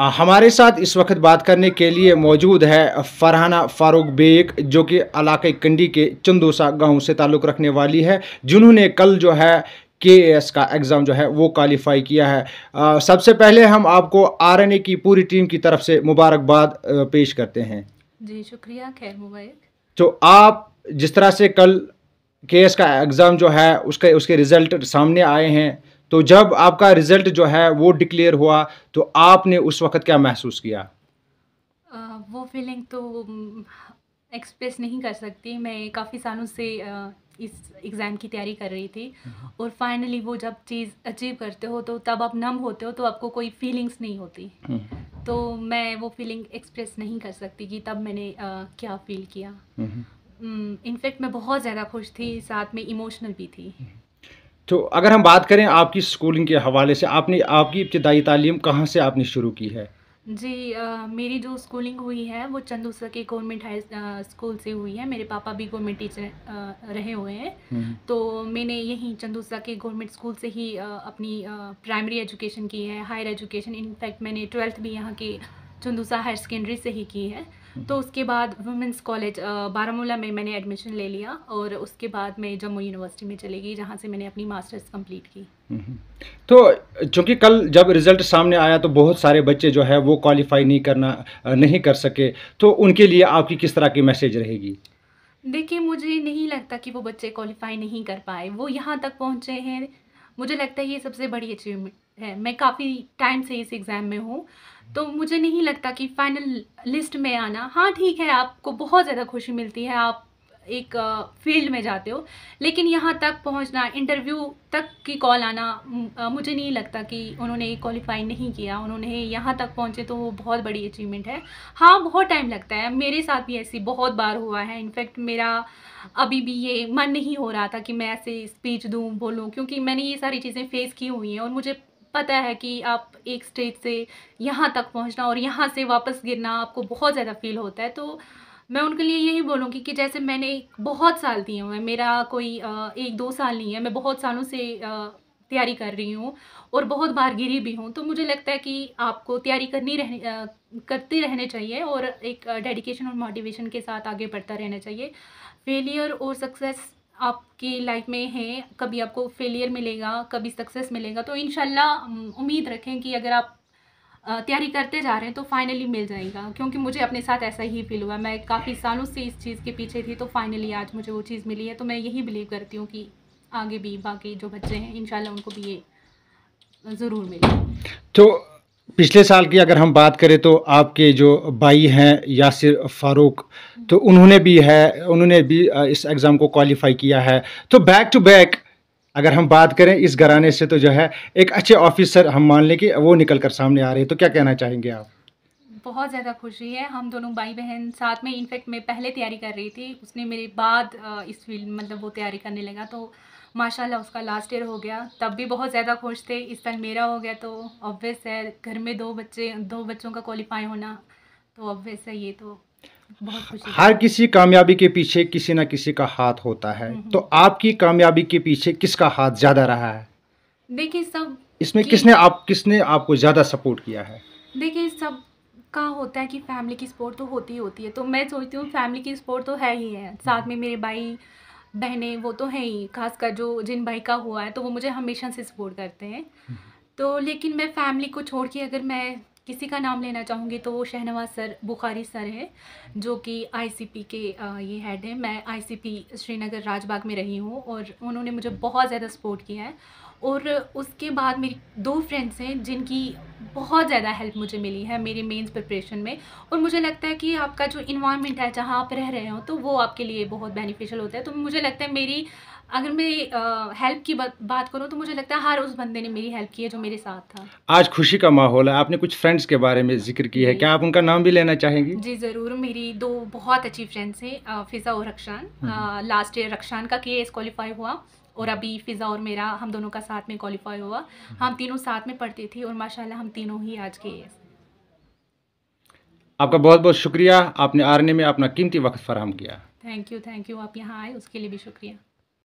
हमारे साथ इस वक्त बात करने के लिए मौजूद है फरहाना फारूक बेग जो कि इलाके कंडी के चंदोसा गांव से ताल्लुक़ रखने वाली है जिन्होंने कल जो है के एस का एग्ज़ाम जो है वो क्वालिफाई किया है आ, सबसे पहले हम आपको आर एन ए की पूरी टीम की तरफ से मुबारकबाद पेश करते हैं जी शुक्रिया खैर मुबारक तो आप जिस तरह से कल के एस का एग्ज़ाम जो है उसके उसके रिज़ल्ट सामने आए हैं तो जब आपका रिजल्ट जो है वो डिक्लेयर हुआ तो आपने उस वक्त क्या महसूस किया आ, वो फीलिंग तो एक्सप्रेस नहीं कर सकती मैं काफ़ी सालों से इस एग्ज़ाम की तैयारी कर रही थी हाँ। और फाइनली वो जब चीज़ अचीव करते हो तो तब आप नम होते हो तो आपको कोई फीलिंग्स नहीं होती हम्म। तो मैं वो फीलिंग एक्सप्रेस नहीं कर सकती कि तब मैंने आ, क्या फील किया इनफेक्ट हम्म। मैं बहुत ज़्यादा खुश थी साथ में इमोशनल भी थी हम्म। तो अगर हम बात करें आपकी स्कूलिंग के हवाले से आपने आपकी इब्तदाई तालीम कहाँ से आपने शुरू की है जी आ, मेरी जो स्कूलिंग हुई है वो चंदूसा के गवर्नमेंट हाई स्कूल से हुई है मेरे पापा भी गवर्नमेंट टीचर रहे हुए हैं हम्म। तो मैंने यहीं चंदूसा के गवर्नमेंट स्कूल से ही आ, अपनी प्राइमरी एजुकेशन की है हायर एजुकेशन इनफैक्ट मैंने ट्वेल्थ भी यहाँ के चंदूसा हायर सेकेंडरी से ही की है तो उसके बाद वुमेंस कॉलेज बारामूला में मैंने एडमिशन ले लिया और उसके बाद मैं जम्मू यूनिवर्सिटी में चली गई जहाँ से मैंने अपनी मास्टर्स कंप्लीट की तो चूंकि कल जब रिज़ल्ट सामने आया तो बहुत सारे बच्चे जो है वो क्वालिफाई नहीं करना नहीं कर सके तो उनके लिए आपकी किस तरह की मैसेज रहेगी देखिए मुझे नहीं लगता कि वो बच्चे क्वालिफाई नहीं कर पाए वो यहाँ तक पहुँचे हैं मुझे लगता है ये सबसे बड़ी अचीवमेंट है मैं काफ़ी टाइम से इस एग्ज़ाम में हूँ तो मुझे नहीं लगता कि फाइनल लिस्ट में आना हाँ ठीक है आपको बहुत ज़्यादा खुशी मिलती है आप एक फील्ड में जाते हो लेकिन यहाँ तक पहुँचना इंटरव्यू तक की कॉल आना मुझे नहीं लगता कि उन्होंने क्वालिफाई नहीं किया उन्होंने यहाँ तक पहुँचे तो वो बहुत बड़ी अचीवमेंट है हाँ बहुत टाइम लगता है मेरे साथ भी ऐसी बहुत बार हुआ है इनफैक्ट मेरा अभी भी ये मन नहीं हो रहा था कि मैं ऐसे स्पीच दूँ बोलूँ क्योंकि मैंने ये सारी चीज़ें फेस की हुई हैं और मुझे पता है कि आप एक स्टेज से यहाँ तक पहुँचना और यहाँ से वापस गिरना आपको बहुत ज़्यादा फील होता है तो मैं उनके लिए यही बोलूँगी कि जैसे मैंने बहुत साल दिए हुए हैं मेरा कोई एक दो साल नहीं है मैं बहुत सालों से तैयारी कर रही हूँ और बहुत बार गिरी भी हूँ तो मुझे लगता है कि आपको तैयारी करनी रहने करते रहने चाहिए और एक डेडिकेशन और मोटिवेशन के साथ आगे बढ़ता रहना चाहिए फेलियर और सक्सेस आपकी लाइफ में है कभी आपको फेलियर मिलेगा कभी सक्सेस मिलेगा तो इन उम्मीद रखें कि अगर आप तैयारी करते जा रहे हैं तो फाइनली मिल जाएगा क्योंकि मुझे अपने साथ ऐसा ही फील हुआ मैं काफ़ी सालों से इस चीज़ के पीछे थी तो फाइनली आज मुझे वो चीज़ मिली है तो मैं यही बिलीव करती हूँ कि आगे भी बाकी जो बच्चे हैं इन उनको भी ये ज़रूर मिले तो पिछले साल की अगर हम बात करें तो आपके जो भाई हैं यासिर फारूक तो उन्होंने भी है उन्होंने भी इस एग्ज़ाम को क्वालिफाई किया है तो बैक टू बैक अगर हम बात करें इस घराने से तो जो है एक अच्छे ऑफिसर हम मान लें कि वो निकल कर सामने आ रहे हैं तो क्या कहना चाहेंगे आप बहुत ज़्यादा खुशी है हम दोनों भाई बहन साथ में इनफेक्ट मैं पहले तैयारी कर रही थी उसने मेरे बाद इस फील्ड मतलब वो तैयारी करने लगा तो माशाल्लाह उसका लास्ट ईयर हो गया तब भी बहुत ज़्यादा खुश थे इस साल मेरा हो गया तो ऑब्वियस है घर में दो बच्चे दो बच्चों का क्वालिफाई होना तो ऑब्वियस है ये तो हर किसी कामयाबी के पीछे किसी ना किसी का हाथ होता है तो आपकी कामयाबी के पीछे किसका हाथ ज़्यादा रहा है देखिए सब इसमें किसने आप किसने आपको ज़्यादा सपोर्ट किया है देखिए सब का होता है कि फैमिली की सपोर्ट तो होती ही होती है तो मैं सोचती हूँ फैमिली की सपोर्ट तो है ही है साथ में मेरे भाई बहनें वो तो हैं ही खासकर जो जिन भाई का हुआ है तो वो मुझे हमेशा से सपोर्ट करते हैं हम्म। तो लेकिन मैं फैमिली को छोड़ के अगर मैं किसी का नाम लेना चाहूँगी तो वो शहनवाज सर बुखारी सर हैं जो कि आईसीपी के ये हेड हैं मैं आईसीपी श्रीनगर राजबाग में रही हूँ और उन्होंने मुझे बहुत ज़्यादा सपोर्ट किया है और उसके बाद मेरी दो फ्रेंड्स हैं जिनकी बहुत ज़्यादा हेल्प मुझे मिली है मेरी मेंस प्रिपरेशन में और मुझे लगता है कि आपका जो इन्वायरमेंट है जहाँ आप रह रहे हो तो वो आपके लिए बहुत बेनिफिशियल होता है तो मुझे लगता है मेरी अगर मैं हेल्प की बा, बात करूँ तो मुझे लगता है हर उस बंदे ने मेरी हेल्प की है जो मेरे साथ था आज खुशी का माहौल है आपने कुछ फ्रेंड्स के बारे में जिक्र की है क्या आप उनका नाम भी लेना चाहेंगी जी ज़रूर मेरी दो बहुत अच्छी फ्रेंड्स हैं फिज़ा और रक्षान लास्ट हम्म, ईयर हम्म। रक्षान का केस क्वालिफाई हुआ और अभी फ़िज़ा और मेरा हम दोनों का साथ में क्वालिफाई हुआ हम्म। हम तीनों साथ में पढ़ते थे और माशाल्लाह हम तीनों ही आज के एस आपका बहुत बहुत शुक्रिया आपने आरने में अपना कीमती वक्त फराम किया थैंक यू थैंक यू आप यहाँ आए उसके लिए भी शुक्रिया